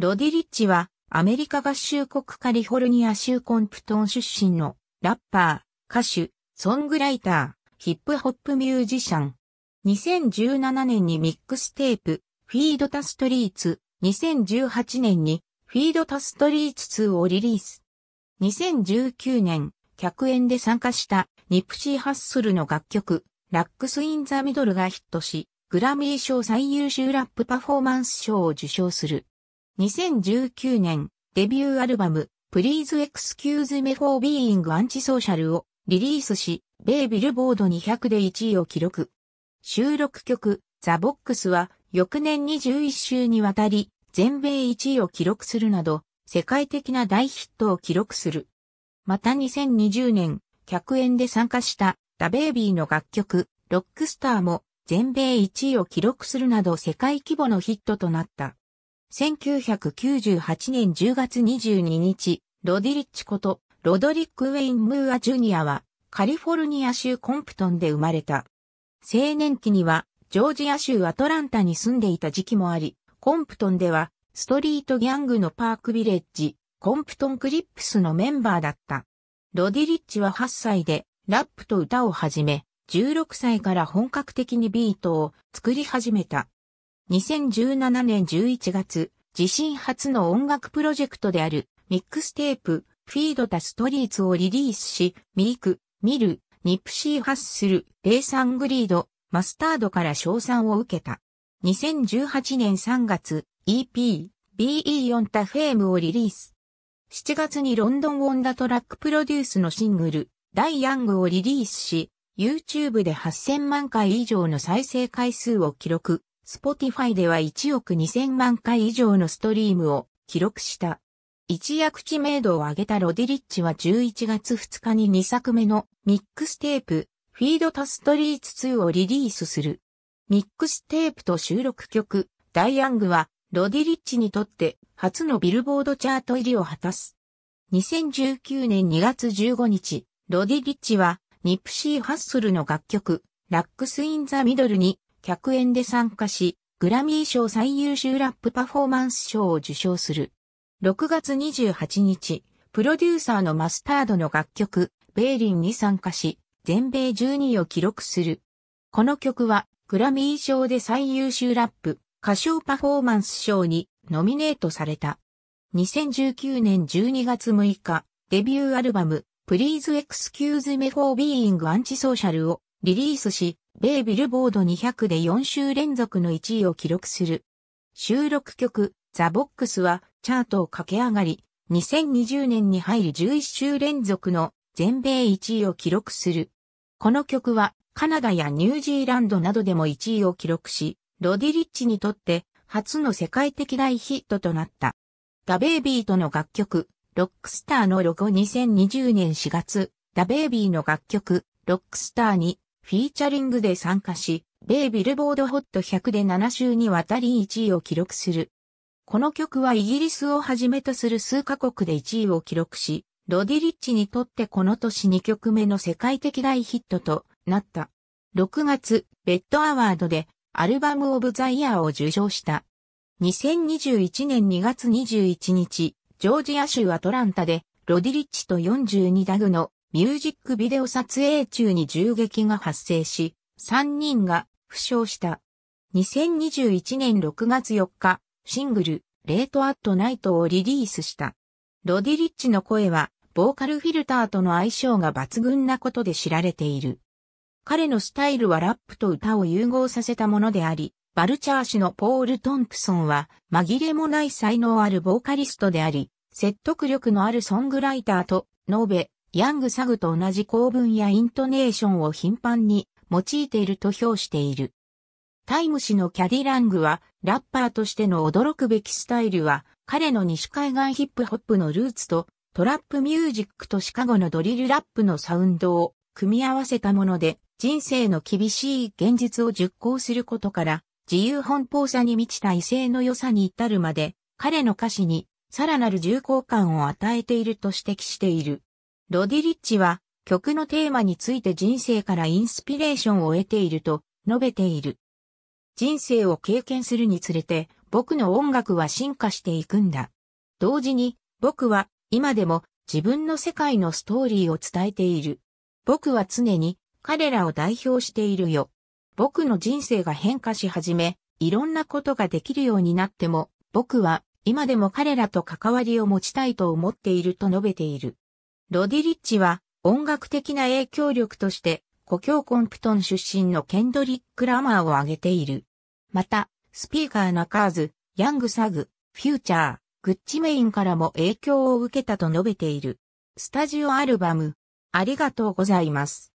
ロディリッチは、アメリカ合衆国カリフォルニア州コンプトン出身の、ラッパー、歌手、ソングライター、ヒップホップミュージシャン。2017年にミックステープ、フィードタストリーツ、2018年に、フィードタストリーツ2をリリース。2019年、100円で参加したニプシー・ハッスルの楽曲、ラックス・イン・ザ・ミドルがヒットし、グラミー賞最優秀ラップパフォーマンス賞を受賞する。2019年、デビューアルバム、Please Excuse Me for Being Antisocial をリリースし、米ビルボード200で1位を記録。収録曲、ザ・ボックスは、翌年21週にわたり、全米1位を記録するなど、世界的な大ヒットを記録する。また2020年、100円で参加した、ダ・ベイビーの楽曲、ロックスターも、全米1位を記録するなど世界規模のヒットとなった。1998年10月22日、ロディリッチこと、ロドリック・ウェイン・ムーア・ジュニアは、カリフォルニア州コンプトンで生まれた。青年期には、ジョージア州アトランタに住んでいた時期もあり、コンプトンでは、ストリートギャングのパークビレッジ、コンプトンクリップスのメンバーだった。ロディリッチは8歳で、ラップと歌を始め、16歳から本格的にビートを作り始めた。2017年11月、自身初の音楽プロジェクトであるミックステープ、フィードタストリーツをリリースし、ミーク、ミル、ニプシーハッスル、レイサングリード、マスタードから賞賛を受けた。2018年3月、EP、BE4 タフェームをリリース。7月にロンドンオンダトラックプロデュースのシングル、ダイヤングをリリースし、YouTube で8000万回以上の再生回数を記録。Spotify では1億2000万回以上のストリームを記録した。一躍知名度を上げたロディリッチは11月2日に2作目のミックステープ、フィードタストリーツ2をリリースする。ミックステープと収録曲、ダイアングは、ロディリッチにとって初のビルボードチャート入りを果たす。2019年2月15日、ロディリッチは、ニプシー・ハッスルの楽曲、ラックス・イン・ザ・ミドルに100円で参加し、グラミー賞最優秀ラップパフォーマンス賞を受賞する。6月28日、プロデューサーのマスタードの楽曲、ベーリンに参加し、全米12位を記録する。この曲は、グラミー賞で最優秀ラップ、歌唱パフォーマンス賞にノミネートされた。2019年12月6日、デビューアルバム、Please Excuse Me for Being Antisocial をリリースし、米ビルボード200で4週連続の1位を記録する。収録曲、ザ・ボックスはチャートを駆け上がり、2020年に入り11週連続の全米1位を記録する。この曲はカナダやニュージーランドなどでも1位を記録し、ロディリッチにとって初の世界的大ヒットとなった。ダベイビーとの楽曲、ロックスターのロゴ2020年4月、ダベイビーの楽曲、ロックスターにフィーチャリングで参加し、米ビルボードホット100で7週にわたり1位を記録する。この曲はイギリスをはじめとする数カ国で1位を記録し、ロディリッチにとってこの年2曲目の世界的大ヒットとなった。6月、ベッドアワードでアルバムオブザイヤーを受賞した。2021年2月21日、ジョージア州アトランタでロディリッチと42ダグのミュージックビデオ撮影中に銃撃が発生し、3人が負傷した。2021年6月4日、シングル、レートアットナイトをリリースした。ロディリッチの声は、ボーカルフィルターとの相性が抜群なことで知られている。彼のスタイルはラップと歌を融合させたものであり、バルチャー氏のポール・トンプソンは、紛れもない才能あるボーカリストであり、説得力のあるソングライターと、ーべヤングサグと同じ構文やイントネーションを頻繁に用いていると評している。タイム氏のキャディラングは、ラッパーとしての驚くべきスタイルは、彼の西海岸ヒップホップのルーツと、トラップミュージックとシカゴのドリルラップのサウンドを組み合わせたもので、人生の厳しい現実を熟考することから、自由奔放さに満ちた異性の良さに至るまで、彼の歌詞に、さらなる重厚感を与えていると指摘している。ロディリッチは曲のテーマについて人生からインスピレーションを得ていると述べている。人生を経験するにつれて僕の音楽は進化していくんだ。同時に僕は今でも自分の世界のストーリーを伝えている。僕は常に彼らを代表しているよ。僕の人生が変化し始め、いろんなことができるようになっても、僕は今でも彼らと関わりを持ちたいと思っていると述べている。ロディリッチは音楽的な影響力として故郷コンプトン出身のケンドリック・ラマーを挙げている。また、スピーカーナカーズ、ヤングサグ、フューチャー、グッチメインからも影響を受けたと述べている。スタジオアルバム、ありがとうございます。